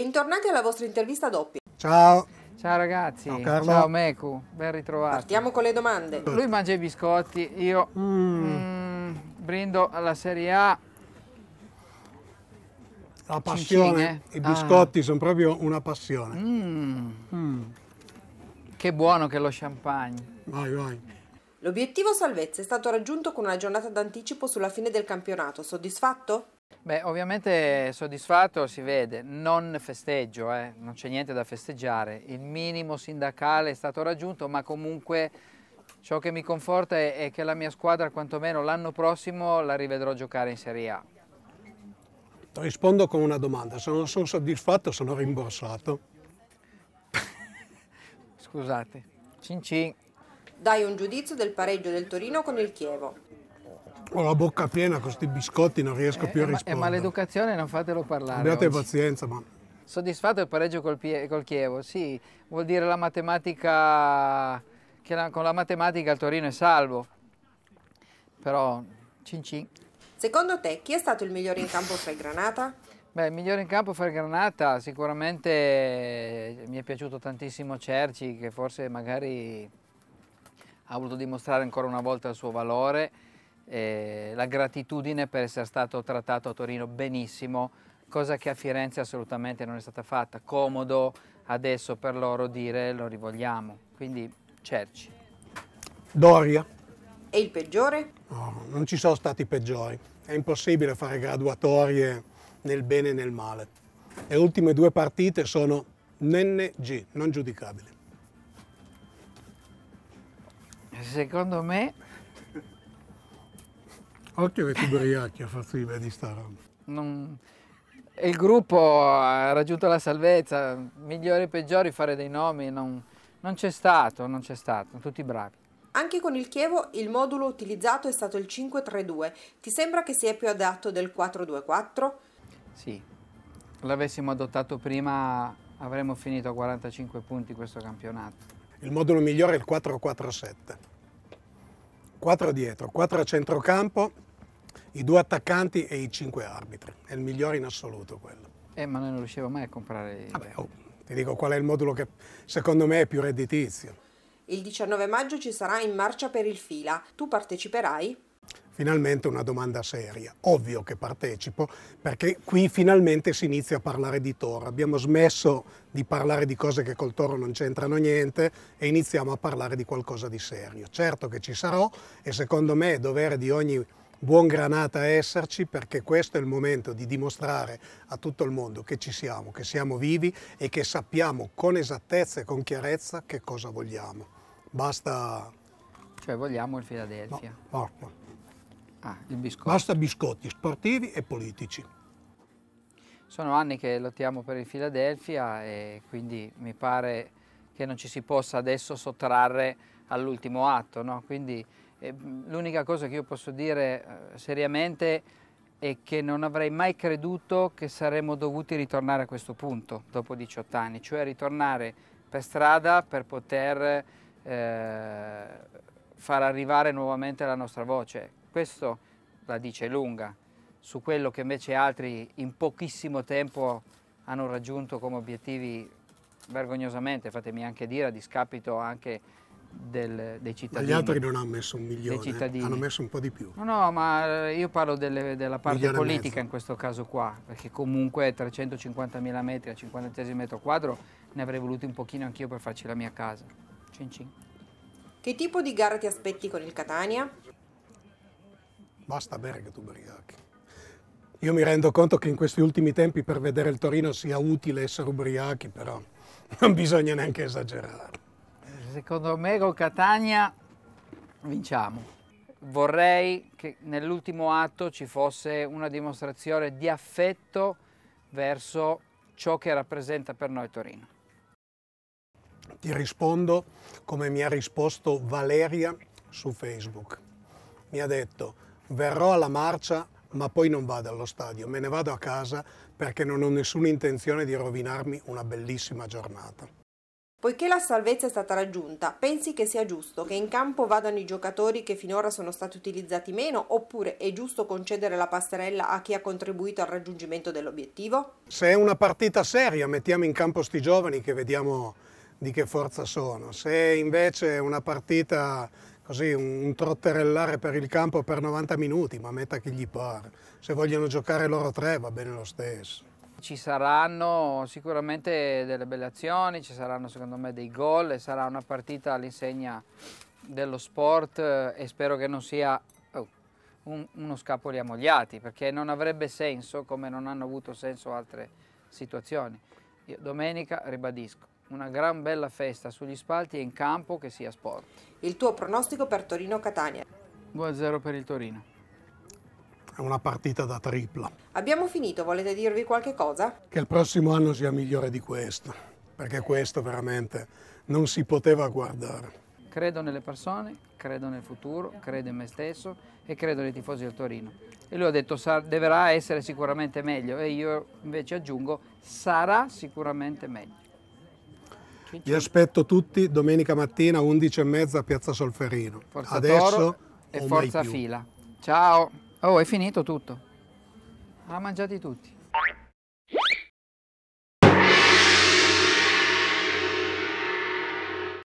Bentornati alla vostra intervista doppia. Ciao. Ciao ragazzi, ciao, Carlo. ciao Meku, ben ritrovato. Partiamo con le domande. Lui mangia i biscotti, io mm. Mm, brindo alla Serie A. La passione, Cincine. i ah. biscotti ah. sono proprio una passione. Mm. mm. Che buono che lo champagne. Vai, vai. L'obiettivo salvezza è stato raggiunto con una giornata d'anticipo sulla fine del campionato. Soddisfatto? Beh, ovviamente soddisfatto si vede, non festeggio, eh, non c'è niente da festeggiare, il minimo sindacale è stato raggiunto, ma comunque ciò che mi conforta è, è che la mia squadra quantomeno l'anno prossimo la rivedrò giocare in Serie A. rispondo con una domanda, se non sono soddisfatto sono rimborsato. Scusate, cin cin. Dai un giudizio del pareggio del Torino con il Chievo. Ho la bocca piena con questi biscotti, non riesco eh, più a eh, eh, rispondere. È maleducazione, non fatelo parlare. Abbiate oggi. pazienza, ma... Soddisfatto il pareggio col, col, Chievo, sì, vuol dire la matematica, che la, con la matematica il Torino è salvo, però cin cin. Secondo te chi è stato il migliore in campo fra il Granata? Beh, il migliore in campo fra il Granata sicuramente eh, mi è piaciuto tantissimo Cerci che forse magari ha voluto dimostrare ancora una volta il suo valore eh, la gratitudine per essere stato trattato a Torino benissimo, cosa che a Firenze assolutamente non è stata fatta. Comodo adesso per loro dire lo rivogliamo, quindi cerci. Doria. E il peggiore? No, non ci sono stati peggiori. È impossibile fare graduatorie nel bene e nel male. Le ultime due partite sono NNG, non giudicabili. Secondo me Occhio che ti ubriachi a farsi libera di sta Non... Il gruppo ha raggiunto la salvezza, migliori e peggiori fare dei nomi, non, non c'è stato, non c'è stato, tutti bravi. Anche con il Chievo il modulo utilizzato è stato il 5-3-2, ti sembra che sia più adatto del 4-2-4? Sì, l'avessimo adottato prima avremmo finito a 45 punti questo campionato. Il modulo migliore è il 4-4-7, 4 dietro, 4 a centrocampo, i due attaccanti e i cinque arbitri. È il migliore in assoluto quello. Eh, ma noi non riuscivo mai a comprare... Vabbè, oh, ti dico qual è il modulo che secondo me è più redditizio. Il 19 maggio ci sarà in marcia per il fila. Tu parteciperai? Finalmente una domanda seria. Ovvio che partecipo, perché qui finalmente si inizia a parlare di toro. Abbiamo smesso di parlare di cose che col toro non c'entrano niente e iniziamo a parlare di qualcosa di serio. Certo che ci sarò e secondo me è dovere di ogni buon granata esserci perché questo è il momento di dimostrare a tutto il mondo che ci siamo, che siamo vivi e che sappiamo con esattezza e con chiarezza che cosa vogliamo. Basta... Cioè vogliamo il Philadelphia. No, no, no. Ah, il biscotto. Basta biscotti sportivi e politici. Sono anni che lottiamo per il Philadelphia e quindi mi pare che non ci si possa adesso sottrarre all'ultimo atto, no? Quindi Mm, l'unica cosa che io posso dire eh, seriamente è che non avrei mai creduto che saremmo dovuti ritornare a questo punto dopo 18 anni, cioè ritornare per strada per poter eh, far arrivare nuovamente la nostra voce. Questo la dice lunga su quello che invece altri in pochissimo tempo hanno raggiunto come obiettivi vergognosamente, fatemi anche dire, a discapito anche del, dei cittadini. Ma gli altri non hanno messo un milione, eh, hanno messo un po' di più. No, no, ma io parlo delle, della parte milione politica in questo caso qua, perché comunque 350.000 metri a 50 metro quadro ne avrei voluto un pochino anch'io per farci la mia casa. Cin cin. Che tipo di gara ti aspetti con il Catania? Basta bere tu ubriachi. Io mi rendo conto che in questi ultimi tempi per vedere il Torino sia utile essere ubriachi, però non bisogna neanche esagerare secondo me con Catania vinciamo. Vorrei che nell'ultimo atto ci fosse una dimostrazione di affetto verso ciò che rappresenta per noi Torino. Ti rispondo come mi ha risposto Valeria su Facebook. Mi ha detto verrò alla marcia ma poi non vado allo stadio, me ne vado a casa perché non ho nessuna intenzione di rovinarmi una bellissima giornata. Poiché la salvezza è stata raggiunta, pensi che sia giusto che in campo vadano i giocatori che finora sono stati utilizzati meno oppure è giusto concedere la passerella a chi ha contribuito al raggiungimento dell'obiettivo? Se è una partita seria mettiamo in campo sti giovani che vediamo di che forza sono. Se invece è una partita così, un trotterellare per il campo per 90 minuti, ma metta chi gli pare. Se vogliono giocare loro tre va bene lo stesso. Ci saranno sicuramente delle belle azioni, ci saranno secondo me dei gol e sarà una partita all'insegna dello sport eh, e spero che non sia oh, un, uno scapoli ammogliati perché non avrebbe senso come non hanno avuto senso altre situazioni. Io domenica ribadisco, una gran bella festa sugli spalti e in campo che sia sport. Il tuo pronostico per Torino-Catania? 2-0 per il Torino è una partita da tripla. Abbiamo finito, volete dirvi qualche cosa? Che il prossimo anno sia migliore di questo, perché questo veramente non si poteva guardare. Credo nelle persone, credo nel futuro, credo in me stesso e credo nei tifosi del Torino. E lui ha detto dovrà essere sicuramente meglio e io invece aggiungo sarà sicuramente meglio. Vi aspetto tutti domenica mattina 11.30 a Piazza Solferino. Forza Adesso e forza fila. Ciao! Oh, è finito tutto. Ha mangiati tutti.